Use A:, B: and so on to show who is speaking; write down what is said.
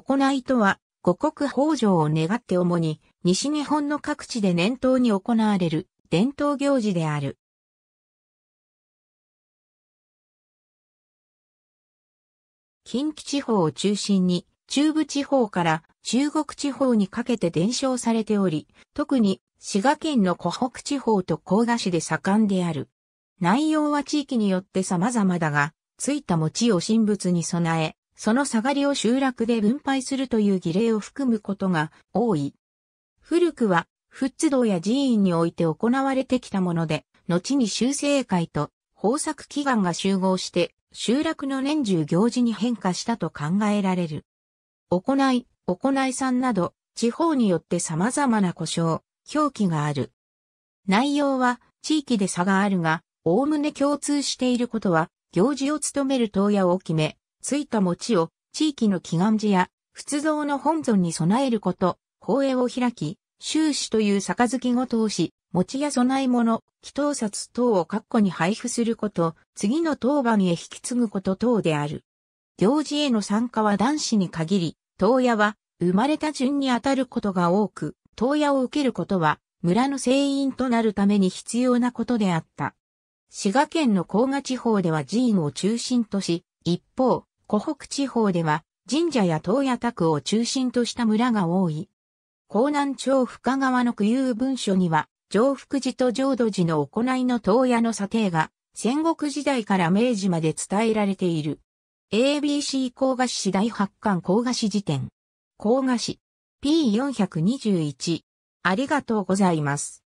A: 行いとは、五穀豊穣を願って主に、西日本の各地で年頭に行われる伝統行事である。近畿地方を中心に、中部
B: 地方から中国地方にかけて伝承されており、特に滋賀県の湖北地方と甲賀市で盛んである。内容は地域によって様々だが、ついた餅を神仏に備え、その下がりを集落で分配するという儀礼を含むことが多い。古くは、仏道や寺院において行われてきたもので、後に修正会と豊作祈願が集合して、集落の年中行事に変化したと考えられる。行い、行いさんなど、地方によって様々な故障、表記がある。内容は、地域で差があるが、おおむね共通していることは、行事を務める当夜を決め、ついた餅を地域の祈願寺や仏像の本尊に供えること、法営を開き、収支という杯ご通し、餅や供え物、祈祷札等を括弧に配布すること、次の当番へ引き継ぐこと等である。行事への参加は男子に限り、当屋は生まれた順に当たることが多く、当屋を受けることは村の聖員となるために必要なことであった。滋賀県の甲賀地方では寺院を中心とし、一方、湖北地方では神社や東野宅を中心とした村が多い。江南町深川の区有文書には、上福寺と浄土寺の行いの東野の査定が、戦国時代から明治まで伝えられている。ABC 甲賀市第八巻甲賀市辞典。
A: 甲賀市。P421。ありがとうございます。